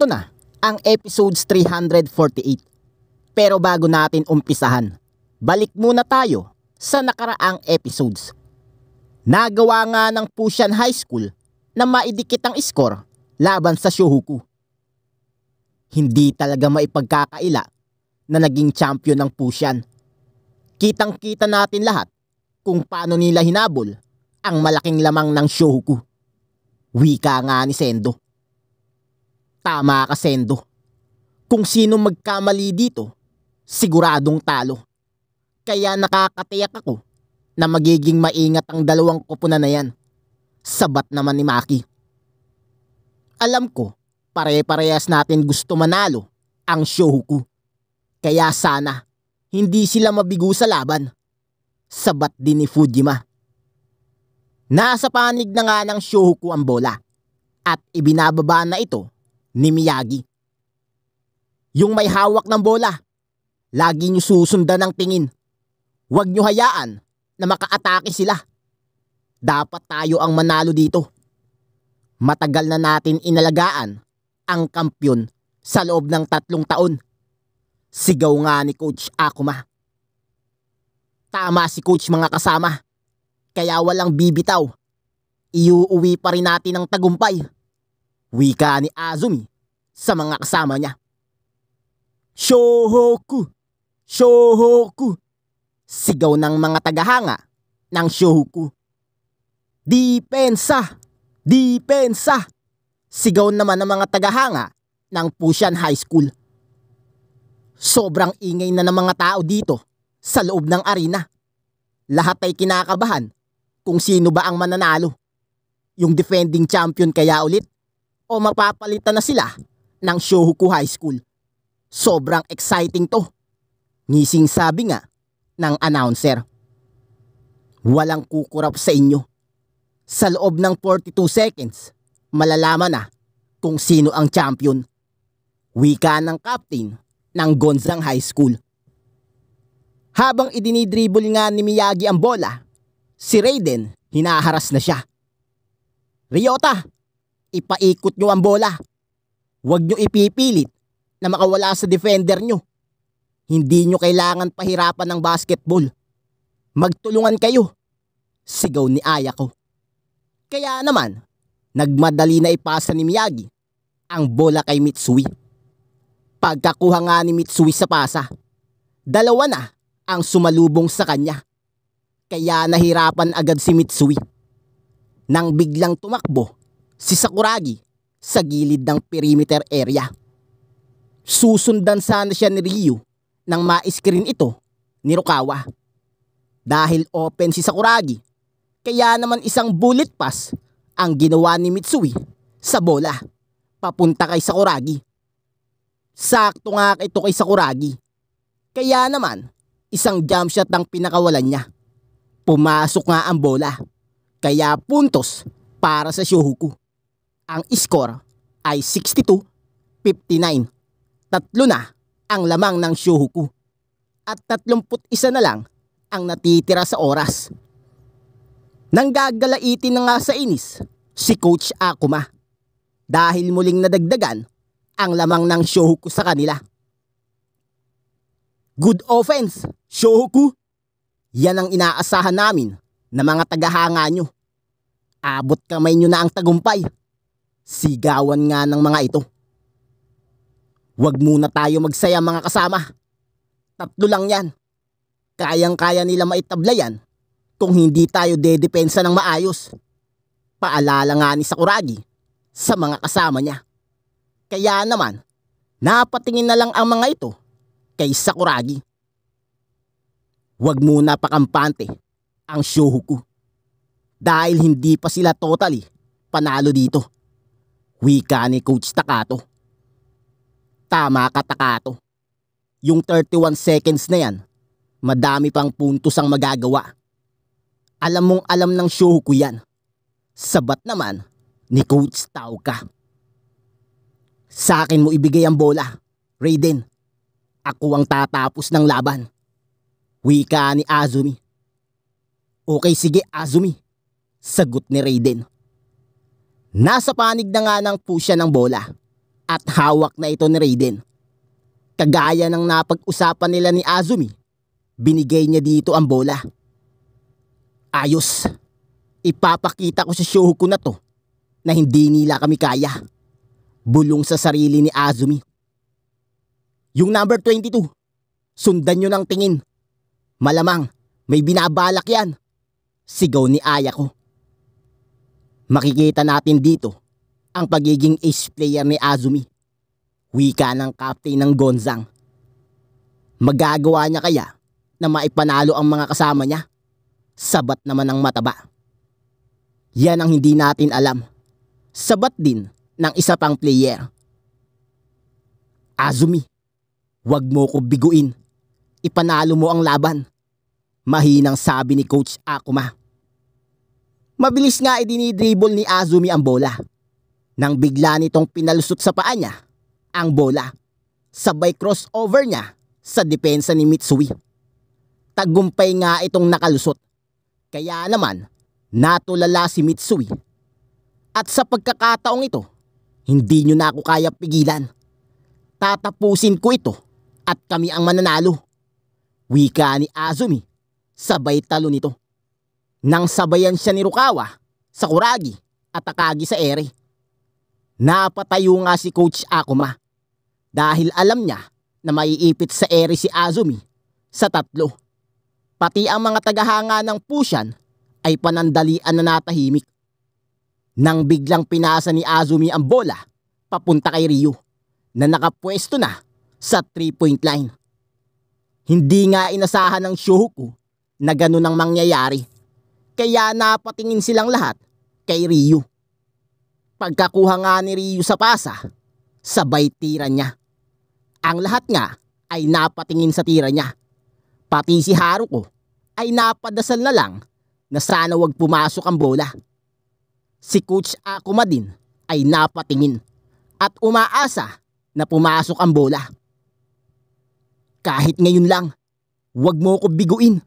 Ito na, ang episodes 348. Pero bago natin umpisahan, balik muna tayo sa nakaraang episodes. Nagawa nga ng Pushan High School na maidikit ang score laban sa Shohoku. Hindi talaga maipagkakaila na naging champion ng Pushan. Kitang-kita natin lahat kung paano nila hinabol ang malaking lamang ng Shohoku. Wika nga ni Sendo. Tama ka, Sendo. Kung sino magkamali dito, siguradong talo. Kaya nakakatiyak ako na magiging maingat ang dalawang kupuna na yan. Sabat naman ni Maki. Alam ko, pare-parehas natin gusto manalo ang Shohoku. Kaya sana, hindi sila mabigo sa laban. Sabat din ni Fujima. Nasa panig na nga ng Shohoku ang bola at ibinababa na ito ni Miyagi. Yung may hawak ng bola, lagi nyo susundan ng tingin. Huwag nyo hayaan na makaatake sila. Dapat tayo ang manalo dito. Matagal na natin inalagaan ang kampyon sa loob ng tatlong taon. Sigaw nga ni Coach Akuma. Tama si Coach mga kasama. Kaya walang bibitaw. Iuuwi pa rin natin ang tagumpay. Wika ni Azumi sa mga kasama niya. Shohoku! Shohoku! Sigaw ng mga tagahanga ng Shohoku. Depensa! Depensa! Sigaw naman ng mga tagahanga ng Pushan High School. Sobrang ingay na ng mga tao dito sa loob ng arena. Lahat ay kinakabahan kung sino ba ang mananalo. Yung defending champion kaya ulit o mapapalitan na sila ng Shohoku High School. Sobrang exciting to. Ngising sabi nga ng announcer. Walang kukurap sa inyo. Sa loob ng 42 seconds, malalaman na kung sino ang champion. Wika ng captain ng Gonzang High School. Habang idinidribble nga ni Miyagi ang bola, si Raiden hinaharas na siya. Ryota, ipaikot nyo ang bola. Huwag nyo ipipilit na makawala sa defender nyo. Hindi nyo kailangan pahirapan ng basketball. Magtulungan kayo. Sigaw ni Aya ko. Kaya naman, nagmadali na ipasa ni Miyagi ang bola kay Mitsui. Pagkakuha nga ni Mitsui sa pasa, dalawa na ang sumalubong sa kanya. Kaya nahirapan agad si Mitsui. Nang biglang tumakbo, si Sakuragi sa gilid ng perimeter area. Susundan sana siya ni Ryu nang ma-screen ito ni Rukawa. Dahil open si Sakuragi, kaya naman isang bullet pass ang ginawa ni Mitsui sa bola papunta kay Sakuragi. Sakto nga ito kay Sakuragi. Kaya naman, isang jump shot ang pinakawalan niya. Pumasok nga ang bola. Kaya puntos para sa Shohoku. Ang score ay 62-59. Tatlo na ang lamang ng Shohoku. At 31 na lang ang natitira sa oras. Nang gagalaitin na nga sa inis, si Coach Akuma. Dahil muling nadagdagan ang lamang ng Shohoku sa kanila. Good offense, Shohoku! Yan ang inaasahan namin na mga tagahanga nyo. Abot kamay nyo na ang tagumpay Sigawan nga ng mga ito. Huwag muna tayo magsaya mga kasama. Tatlo lang yan. Kayang-kaya nila maitabla yan kung hindi tayo dedepensa ng maayos. Paalala nga ni Sakuragi sa mga kasama niya. Kaya naman, napatingin na lang ang mga ito kay Sakuragi. Huwag muna pakampante ang Shohoku dahil hindi pa sila totally panalo dito. Wika ni Coach Takato. Tama ka Takato. Yung 31 seconds na yan, madami pang puntos ang magagawa. Alam mong alam ng show ko yan. Sabat naman ni Coach Tao ka. Sa akin mo ibigay ang bola, Raiden. Ako ang tatapos ng laban. Wika ni Azumi. Okay sige Azumi, sagot ni Raiden. Nasa panig na nga ng siya ng bola at hawak na ito ni Raiden. Kagaya ng napag-usapan nila ni Azumi, binigay niya dito ang bola. Ayos, ipapakita ko sa si show ko na to na hindi nila kami kaya. Bulong sa sarili ni Azumi. Yung number 22, sundan nyo ng tingin. Malamang, may binabalak yan. Sigaw ni Aya ko. Makikita natin dito ang pagiging ace player ni Azumi. Wika ng captain ng Gonzang. Magagawa niya kaya na maipanalo ang mga kasama niya? Sabat naman ang mataba. Yan ang hindi natin alam. Sabat din ng isa pang player. Azumi, wag mo ko biguin. Ipanalo mo ang laban. Mahinang sabi ni Coach Akuma. Mabilis nga idinidribble ni Azumi ang bola. Nang bigla nitong pinalusot sa paa niya, ang bola. Sabay crossover niya sa depensa ni Mitsui. Tagumpay nga itong nakalusot. Kaya naman, natulala si Mitsui. At sa pagkakataong ito, hindi nyo na ako kaya pigilan. Tatapusin ko ito at kami ang mananalo. Wika ni Azumi, sabay talo nito nang sabayan siya ni Rukawa sa Kuragi at Akagi sa ere. Napatayo nga si Coach Akuma dahil alam niya na maiipit sa ere si Azumi sa tatlo. Pati ang mga tagahanga ng Pusyan ay panandalian na natahimik. Nang biglang pinasa ni Azumi ang bola papunta kay Rio na nakapwesto na sa 3-point line. Hindi nga inasahan ng Shohoku na ganun ang mangyayari. Kaya napatingin silang lahat kay Ryu. Pagkakuha nga ni Ryu sa pasa, sabay tira niya. Ang lahat nga ay napatingin sa tira niya. Pati si Haruko ay napadasal na lang na sana wag pumasok ang bola. Si Coach Akuma din ay napatingin at umaasa na pumasok ang bola. Kahit ngayon lang, wag mo ko biguin.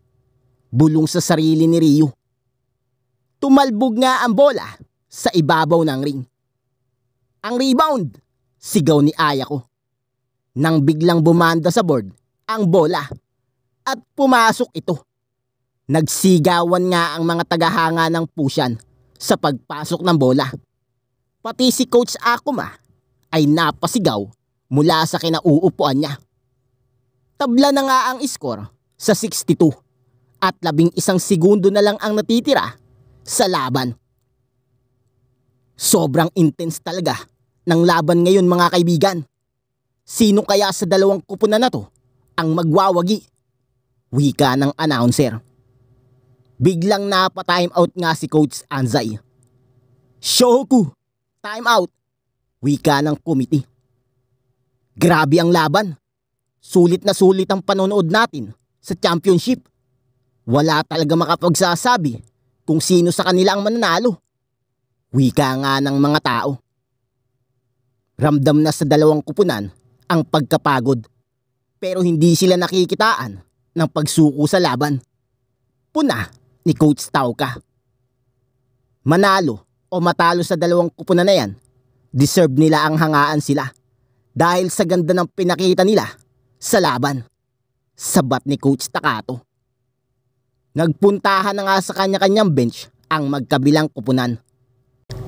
Bulong sa sarili ni Rio. Tumalbog nga ang bola sa ibabaw ng ring. Ang rebound! Sigaw ni Aya ko. Nang biglang bumanda sa board ang bola at pumasok ito. Nagsigawan nga ang mga tagahanga ng pusyan sa pagpasok ng bola. Pati si Coach Akuma ay napasigaw mula sa kinauupuan niya. Tabla na nga ang score sa 62 at labing isang segundo na lang ang natitira sa laban. Sobrang intense talaga ng laban ngayon mga kaibigan. Sino kaya sa dalawang kupunan na to ang magwawagi? Wika ng announcer. Biglang napatime out nga si Coach Anzai. Shohoku, time out! Wika ng committee. Grabe ang laban. Sulit na sulit ang panonood natin sa championship. Wala talaga makapagsasabi kung sino sa kanila ang mananalo. Wika nga ng mga tao. Ramdam na sa dalawang kupunan ang pagkapagod pero hindi sila nakikitaan ng pagsuko sa laban. Puna ni Coach Tauka. Manalo o matalo sa dalawang kupunan na yan, deserve nila ang hangaan sila dahil sa ganda ng pinakita nila sa laban. Sabat ni Coach Takato. Nagpuntahan na nga sa kanya-kanyang bench ang magkabilang kupunan.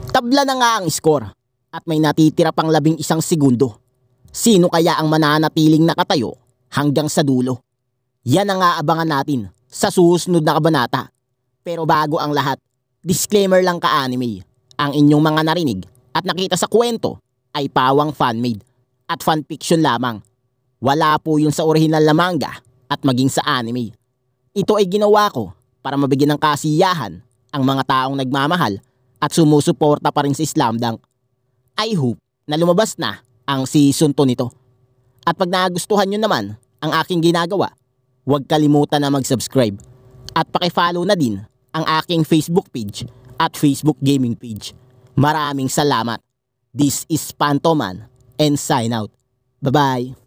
Tabla na nga ang score at may natitira pang labing isang segundo. Sino kaya ang mananatiling nakatayo hanggang sa dulo? Yan ang aabangan natin sa susunod na kabanata. Pero bago ang lahat, disclaimer lang ka-anime. Ang inyong mga narinig at nakita sa kwento ay pawang fanmade at fanfiction lamang. Wala po yun sa original na manga at maging sa anime. Ito ay ginawa ko para mabigyan ng kasiyahan ang mga taong nagmamahal at sumusuporta pa rin si Slam Dunk. I hope na lumabas na ang season 2 nito. At pag nagustuhan nyo naman ang aking ginagawa, huwag kalimutan na mag-subscribe at pakifollow na din ang aking Facebook page at Facebook Gaming page. Maraming salamat. This is Pantoman and sign out. Bye-bye.